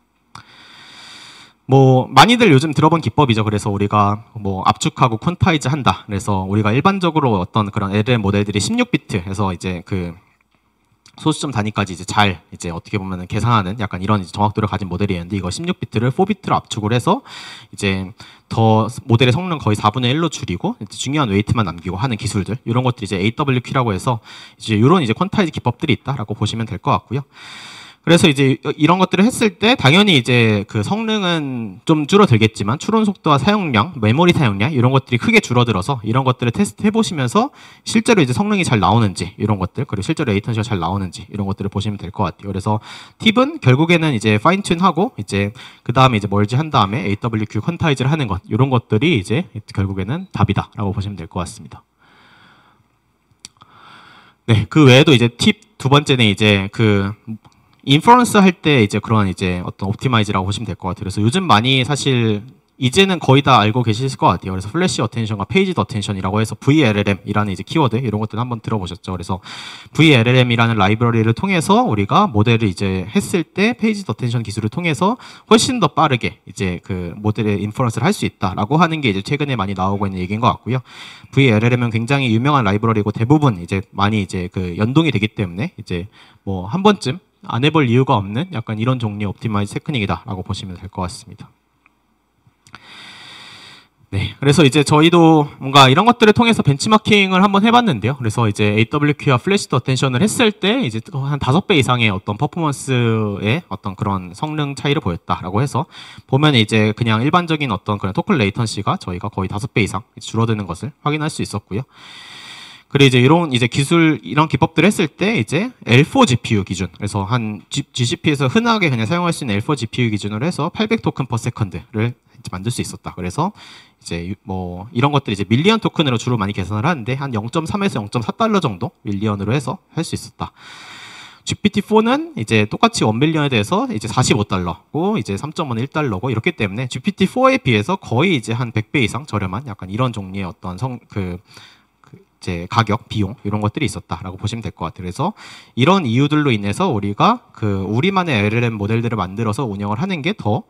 뭐 많이들 요즘 들어본 기법이죠. 그래서 우리가 뭐 압축하고 퀀파이즈 한다. 그래서 우리가 일반적으로 어떤 그런 LLM 모델들이 16비트에서 이제 그 소수점 단위까지 이제 잘 이제 어떻게 보면 계산하는 약간 이런 이제 정확도를 가진 모델이었는데 이거 16비트를 4비트로 압축을 해서 이제 더 모델의 성능 거의 4분의 1로 줄이고 중요한 웨이트만 남기고 하는 기술들 이런 것들이 이제 AWQ라고 해서 이제 이런 이제 퀀타이즈 기법들이 있다라고 보시면 될 것 같고요. 그래서 이제 이런 것들을 했을 때 당연히 이제 그 성능은 좀 줄어들겠지만 추론 속도와 사용량, 메모리 사용량 이런 것들이 크게 줄어들어서 이런 것들을 테스트 해보시면서 실제로 이제 성능이 잘 나오는지 이런 것들 그리고 실제로 에이턴시가 잘 나오는지 이런 것들을 보시면 될 것 같아요. 그래서 팁은 결국에는 이제 파인튠하고 이제 그 다음에 이제 멀지 한 다음에 AWQ 컨타이즈를 e 하는 것 이런 것들이 이제 결국에는 답이다라고 보시면 될 것 같습니다. 네, 그 외에도 이제 팁 두 번째는 이제 그 인퍼런스 할 때 이제 그런 이제 어떤 옵티마이즈라고 보시면 될 것 같아요. 그래서 요즘 많이 사실 이제는 거의 다 알고 계실 것 같아요. 그래서 플래시 어텐션과 페이지 어텐션이라고 해서 VLLM이라는 이제 키워드 이런 것들 한번 들어보셨죠. 그래서 VLLM이라는 라이브러리를 통해서 우리가 모델을 이제 했을 때 페이지 어텐션 기술을 통해서 훨씬 더 빠르게 이제 그 모델의 인퍼런스를 할 수 있다라고 하는 게 이제 최근에 많이 나오고 있는 얘기인 것 같고요. VLLM은 굉장히 유명한 라이브러리고 대부분 이제 많이 이제 그 연동이 되기 때문에 이제 뭐 한 번쯤 안 해볼 이유가 없는 약간 이런 종류의 옵티마이즈 테크닉이다라고 보시면 될 것 같습니다. 네, 그래서 이제 저희도 뭔가 이런 것들을 통해서 벤치마킹을 한번 해봤는데요. 그래서 이제 AWQ와 플래시 더 텐션을 했을 때 이제 한 다섯 배 이상의 어떤 퍼포먼스의 어떤 그런 성능 차이를 보였다라고 해서 보면 이제 그냥 일반적인 어떤 그런 토클 레이턴시가 저희가 거의 다섯 배 이상 줄어드는 것을 확인할 수 있었고요. 그리고 이제 이런 이제 기술 이런 기법들을 했을 때 이제 L4 GPU 기준 그래서 한 G, c p 에서 흔하게 그냥 사용할 수 있는 L4 GPU 기준으로 해서 800 토큰 퍼 세컨드를 이제 만들 수 있었다. 그래서 이제 뭐 이런 것들이 이제 밀리언 토큰으로 주로 많이 계산을 하는데 한 0.3에서 0.4달러 정도 밀리언으로 해서 할 수 있었다. GPT-4는 이제 똑같이 1밀리언에 대해서 이제 45달러고 이제 3.1 1달러고 이렇기 때문에 GPT-4에 비해서 거의 이제 한 100배 이상 저렴한 약간 이런 종류의 어떤 성그 이제 가격, 비용 이런 것들이 있었다라고 보시면 될 것 같아요. 그래서 이런 이유들로 인해서 우리가 그 우리만의 LLM 모델들을 만들어서 운영을 하는 게 더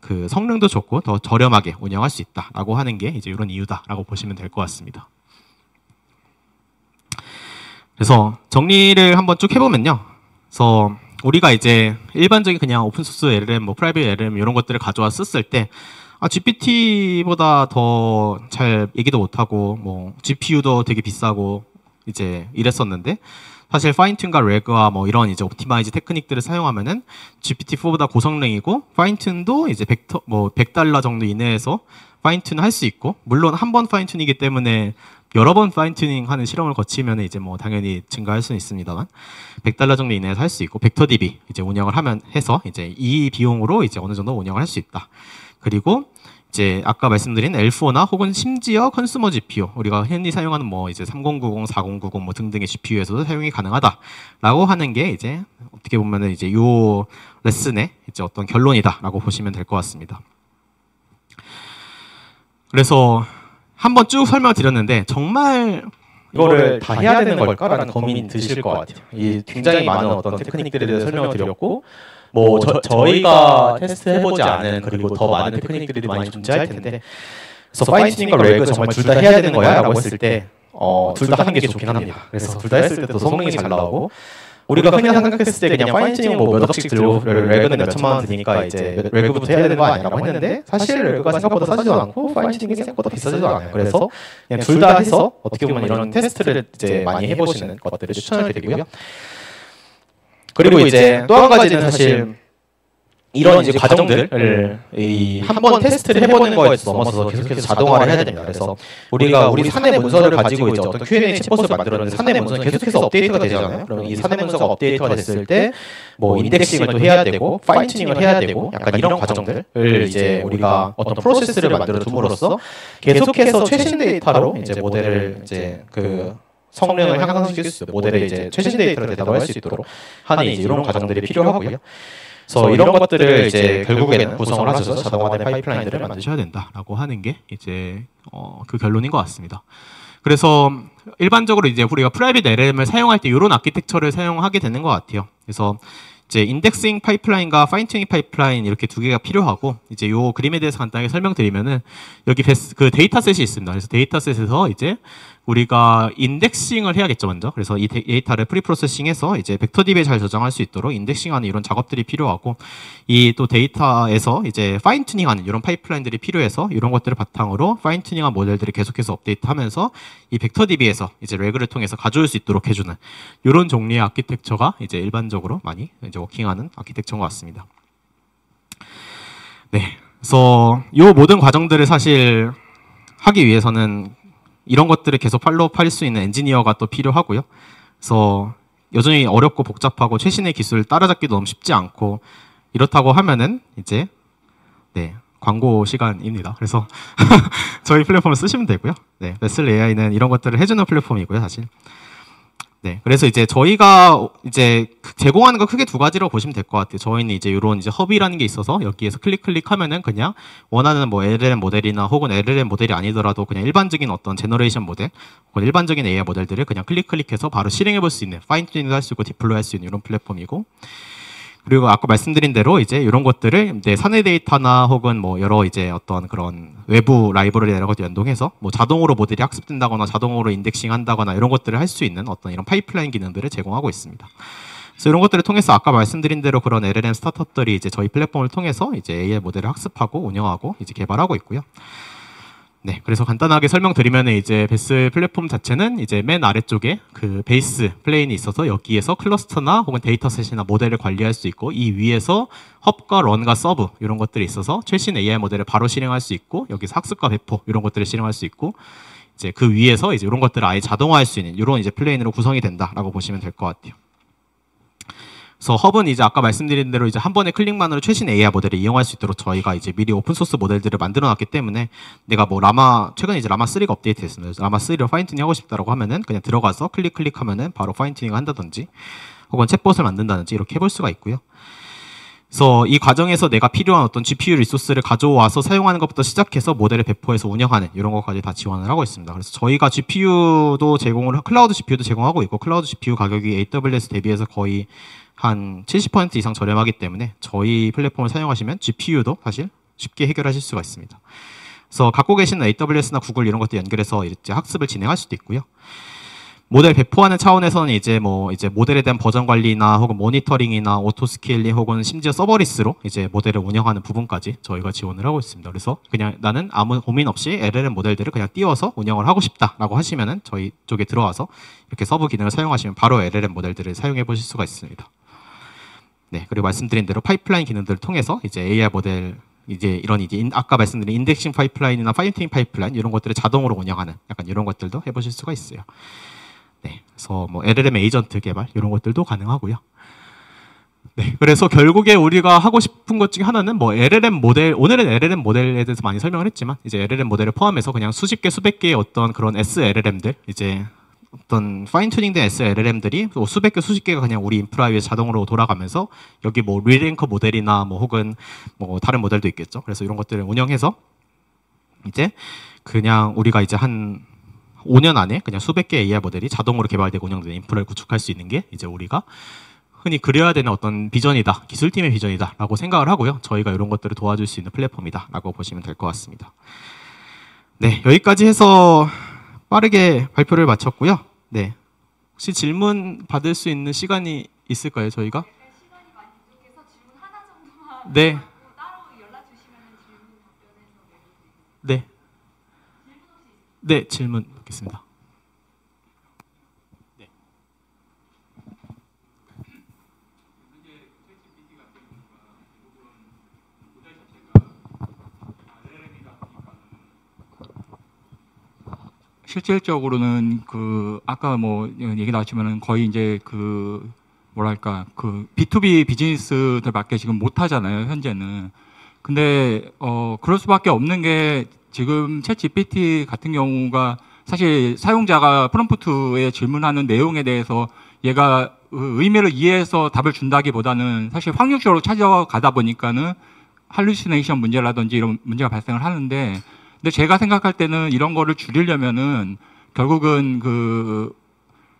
그 성능도 좋고 더 저렴하게 운영할 수 있다라고 하는 게 이제 이런 이유다라고 보시면 될 것 같습니다. 그래서 정리를 한번 쭉 해보면요. 그래서 우리가 이제 일반적인 그냥 오픈소스 LLM, 뭐 프라이빗 LLM 이런 것들을 가져와 썼을 때 아, GPT보다 더 잘 얘기도 못하고 뭐 GPU도 되게 비싸고 이제 이랬었는데 사실 파인튠과 레그와 뭐 이런 이제 옵티마이즈 테크닉들을 사용하면은 GPT-4보다 고성능이고 파인튠도 이제 100, 뭐 100달러 정도 이내에서 파인튠 할수 있고 물론 한 번 파인튠이기 때문에 여러 번 파인튜닝 하는 실험을 거치면 이제 뭐 당연히 증가할 수는 있습니다만 100달러 정도 이내에서 할 수 있고 벡터 DB 이제 운영을 하면 해서 이제 이 비용으로 이제 어느 정도 운영을 할 수 있다. 그리고 이제 아까 말씀드린 L4나 혹은 심지어 컨스머 GPU 우리가 흔히 사용하는 뭐 이제 3090, 4090 뭐 등등의 GPU에서도 사용이 가능하다라고 하는 게 이제 어떻게 보면은 이제 요 레슨의 이제 어떤 결론이다라고 보시면 될 것 같습니다. 그래서 한번 쭉 설명을 드렸는데 정말 이거를 다 해야 되는 걸까라는 고민이 드실 것 같아요. 이 굉장히 많은 어떤 테크닉들에 대해 설명을 드렸고 뭐, 뭐 저, 희가 테스트해보지 않은 그리고 더 많은 테크닉들이 많이 존재할 텐데 그래서 파이팅닝과 레그 정말 둘 다 해야 되는 거야라고 했을 때 어, 어 둘 다 하는 게 좋긴 합니다. 그래서 둘 다 했을 때도 성능이 잘 나오고 우리가 흔히 생각했을 때 그냥 파인팅닝 뭐몇 뭐 억씩 들고 레그는 몇 천만 원 드니까 이제 레그부터 해야 되는 거 아니라고 했는데 사실 레그가 생각보다 싸지도 않고 파인팅이 생각보다 비싸지도 않아요. 그래서 그냥 둘 다 해서 어떻게 보면 이런 테스트를 이제 많이 해보시는 것들을 추천을 드리고요. 그리고 이제 또 한 가지는 사실 이런 이제 과정들을 예, 예. 한번 테스트를 해보는 거에 넘어서 계속해서 자동화를 해야 됩니다. 그래서 우리가 우리 사내 문서를 가지고 이제 어떤 Q&A 챗봇을 만들었는데 사내 문서는 계속해서 업데이트가 되잖아요. 그럼 이 사내 문서가 업데이트가 됐을 때뭐 뭐 인덱싱을 또 해야 되고 파인튜닝을 해야 되고 약간 이런 과정들을 이제 우리가 어떤 프로세스를 만들어 둠으로써 계속해서 최신 데이터로 이제 모델을 이제 그 성능을 향상시킬 수 있어요. 모델의 이제 최신 데이터를 대답할 수 있도록 하는 이제 이런 과정들이 필요하고요. 그래서 이런 것들을 이제 결국에는 구성을 하셔서 자동화된 파이프라인들을 만드셔야 된다라고 하는 게 이제 어, 그 결론인 것 같습니다. 그래서 일반적으로 이제 우리가 프라이빗 LM을 사용할 때 이런 아키텍처를 사용하게 되는 것 같아요. 그래서 이제 인덱싱 파이프라인과 파인튜닝 파이프라인 이렇게 두 개가 필요하고 이제 요 그림에 대해서 간단하게 설명드리면은 여기 베스, 그 데이터셋이 있습니다. 그래서 데이터셋에서 이제 우리가 인덱싱을 해야겠죠 먼저 그래서 이 데이터를 프리프로세싱해서 이제 벡터 딥에 잘 저장할 수 있도록 인덱싱하는 이런 작업들이 필요하고 이 또 데이터에서 이제 파인튜닝하는 이런 파이프라인들이 필요해서 이런 것들을 바탕으로 파인튜닝한 모델들을 계속해서 업데이트하면서 이 벡터 d 에서 이제 레그를 통해서 가져올 수 있도록 해주는 이런 종류의 아키텍처가 이제 일반적으로 많이 이제 워킹하는 아키텍처인 것 같습니다. 네, 그래서 이 모든 과정들을 사실 하기 위해서는 이런 것들을 계속 팔로우할 수 있는 엔지니어가 또 필요하고요. 그래서 여전히 어렵고 복잡하고 최신의 기술을 따라잡기도 너무 쉽지 않고 이렇다고 하면은 이제 네 광고 시간입니다. 그래서 (laughs) 저희 플랫폼을 쓰시면 되고요. 네, 레슬 AI는 이런 것들을 해주는 플랫폼이고요, 사실. 네, 그래서 이제 저희가 이제 제공하는 거 크게 두 가지로 보시면 될 것 같아요. 저희는 이제 이런 이제 허비라는 게 있어서 여기에서 클릭 클릭하면은 그냥 원하는 뭐 LLM 모델이나 혹은 LLM 모델이 아니더라도 그냥 일반적인 어떤 제너레이션 모델 혹은 일반적인 AI 모델들을 그냥 클릭 클릭해서 바로 실행해 볼 수 있는 파인 트닝도할 수 있고 디플로이 할 수 있는 이런 플랫폼이고 그리고 아까 말씀드린 대로 이제 이런 것들을 이제 사내 데이터나 혹은 뭐 여러 이제 어떤 그런 외부 라이브러리 이런 것도 연동해서 뭐 자동으로 모델이 학습된다거나 자동으로 인덱싱 한다거나 이런 것들을 할 수 있는 어떤 이런 파이프라인 기능들을 제공하고 있습니다. 그래서 이런 것들을 통해서 아까 말씀드린 대로 그런 LLM 스타트업들이 이제 저희 플랫폼을 통해서 이제 AI 모델을 학습하고 운영하고 이제 개발하고 있고요. 네, 그래서 간단하게 설명드리면 이제 베스 플랫폼 자체는 이제 맨 아래쪽에 그 베이스 플레인이 있어서 여기에서 클러스터나 혹은 데이터셋이나 모델을 관리할 수 있고 이 위에서 헙과 런과 서브 이런 것들이 있어서 최신 AI 모델을 바로 실행할 수 있고 여기서 학습과 배포 이런 것들을 실행할 수 있고 이제 그 위에서 이제 이런 것들을 아예 자동화할 수 있는 이런 이제 플레인으로 구성이 된다라고 보시면 될 것 같아요. 그래서 허브는 이제 아까 말씀드린 대로 이제 한 번의 클릭만으로 최신 AI 모델을 이용할 수 있도록 저희가 이제 미리 오픈 소스 모델들을 만들어 놨기 때문에 내가 뭐 라마 최근에 이제 라마 3가 업데이트됐습니다. 라마 3를 파인튜이 하고 싶다라고 하면은 그냥 들어가서 클릭 클릭하면은 바로 파인튜이 한다든지 혹은 챗봇을 만든다든지 이렇게 해볼 수가 있고요. 그래서 이 과정에서 내가 필요한 어떤 GPU 리소스를 가져와서 사용하는 것부터 시작해서 모델을 배포해서 운영하는 이런 것까지 다 지원을 하고 있습니다. 그래서 저희가 GPU도 제공을 클라우드 GPU도 제공하고 있고 클라우드 GPU 가격이 AWS 대비해서 거의 한70% 이상 저렴하기 때문에 저희 플랫폼을 사용하시면 GPU도 사실 쉽게 해결하실 수가 있습니다. 그래서 갖고 계신 AWS나 구글 이런 것도 연결해서 이제 학습을 진행할 수도 있고요. 모델 배포하는 차원에서는 이제 뭐 이제 모델에 대한 버전 관리나 혹은 모니터링이나 오토 스케일링 혹은 심지어 서버리스로 이제 모델을 운영하는 부분까지 저희가 지원을 하고 있습니다. 그래서 그냥 나는 아무 고민 없이 LLM 모델들을 그냥 띄워서 운영을 하고 싶다라고 하시면은 저희 쪽에 들어와서 이렇게 서브 기능을 사용하시면 바로 LLM 모델들을 사용해 보실 수가 있습니다. 네, 그리고 말씀드린 대로 파이프라인 기능들을 통해서 이제 AI 모델 이제 이런 이제 인, 아까 말씀드린 인덱싱 파이프라인이나 파인팅 파이프라인 이런 것들을 자동으로 운영하는 약간 이런 것들도 해보실 수가 있어요. 네, 그래서 뭐 LLM 에이전트 개발 이런 것들도 가능하고요. 네, 그래서 결국에 우리가 하고 싶은 것 중에 하나는 뭐 LLM 모델, 오늘은 LLM 모델에 대해서 많이 설명을 했지만 이제 LLM 모델을 포함해서 그냥 수십 개, 수백 개의 어떤 그런 SLLM들 이제 어떤 파인튜닝된 SLM들이 l 수백 개, 수십 개가 그냥 우리 인프라 위에 자동으로 돌아가면서 여기 뭐 리랭커 모델이나 뭐 혹은 뭐 다른 모델도 있겠죠. 그래서 이런 것들을 운영해서 이제 그냥 우리가 이제 한 5년 안에 그냥 수백 개의 AI 모델이 자동으로 개발되고 운영된 인프라를 구축할 수 있는 게 이제 우리가 흔히 그려야 되는 어떤 비전이다, 기술팀의 비전이다라고 생각을 하고요. 저희가 이런 것들을 도와줄 수 있는 플랫폼이다라고 보시면 될 것 같습니다. 네, 여기까지 해서 빠르게 발표를 마쳤고요. 네. 혹시 질문 받을 수 있는 시간이 있을까요, 저희가? 네. 네. 네. 네. 네, 질문 받겠습니다. 실질적으로는 그 아까 뭐 얘기 나왔지만은 거의 이제 그 뭐랄까 그 B2B 비즈니스들밖에 지금 못 하잖아요 현재는. 근데 어 그럴 수밖에 없는 게 지금 챗 GPT 같은 경우가 사실 사용자가 프롬프트에 질문하는 내용에 대해서 얘가 의미를 이해해서 답을 준다기보다는 사실 확률적으로 찾아가다 보니까는 할루시네이션 문제라든지 이런 문제가 발생을 하는데 근데 제가 생각할 때는 이런 거를 줄이려면은 결국은 그,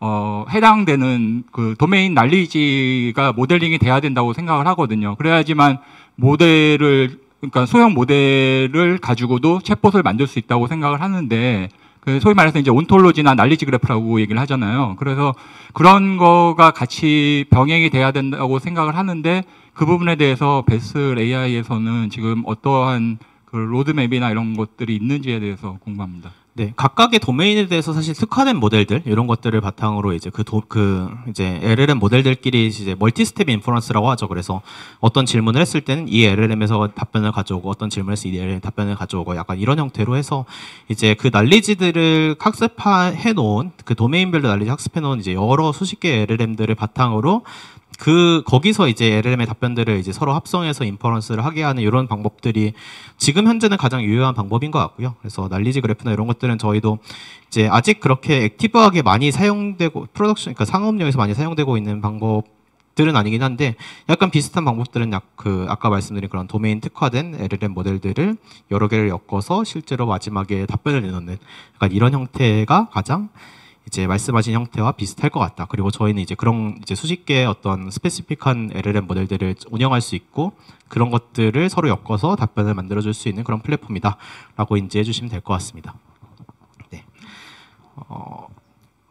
어, 해당되는 그 도메인 날리지가 모델링이 돼야 된다고 생각을 하거든요. 그래야지만 모델을, 그러니까 소형 모델을 가지고도 챗봇을 만들 수 있다고 생각을 하는데, 그 소위 말해서 이제 온톨로지나 날리지 그래프라고 얘기를 하잖아요. 그래서 그런 거가 같이 병행이 돼야 된다고 생각을 하는데, 그 부분에 대해서 베스 AI에서는 지금 어떠한 그 로드맵이나 이런 것들이 있는지에 대해서 공부합니다. 네, 각각의 도메인에 대해서 사실 특화된 모델들 이런 것들을 바탕으로 이제 그, 도, 그 이제 LLM 모델들끼리 이제 멀티스텝 인퍼런스라고 하죠. 그래서 어떤 질문을 했을 때는 이 LLM에서 답변을 가져오고 어떤 질문에서 이 LLM 답변을 가져오고 약간 이런 형태로 해서 이제 그 난리지들을 학습해 놓은 그 도메인별로 난리지 학습해 놓은 이제 여러 수십 개의 LLM들을 바탕으로 그 거기서 이제 LLM의 답변들을 이제 서로 합성해서 인퍼런스를 하게 하는 이런 방법들이 지금 현재는 가장 유효한 방법인 것 같고요. 그래서 날리지 그래프나 이런 것들은 저희도 이제 아직 그렇게 액티브하게 많이 사용되고 프로덕션 그러니까 상업용에서 많이 사용되고 있는 방법들은 아니긴 한데 약간 비슷한 방법들은 약그 아까 말씀드린 그런 도메인 특화된 LLM 모델들을 여러 개를 엮어서 실제로 마지막에 답변을 내놓는 약간 이런 형태가 가장 이제 말씀하신 형태와 비슷할 것 같다. 그리고 저희는 이제 그런 이제 수십 개의 어떤 스페시픽한 LLM 모델들을 운영할 수 있고 그런 것들을 서로 엮어서 답변을 만들어 줄 수 있는 그런 플랫폼이다라고 인지해 주시면 될 것 같습니다. 네. 어,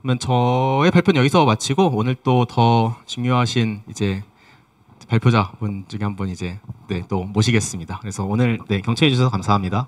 그러면 저의 발표는 여기서 마치고 오늘 또 더 중요하신 이제 발표자분 중에 한분 이제 네, 또 모시겠습니다. 그래서 오늘 네, 경청해 주셔서 감사합니다.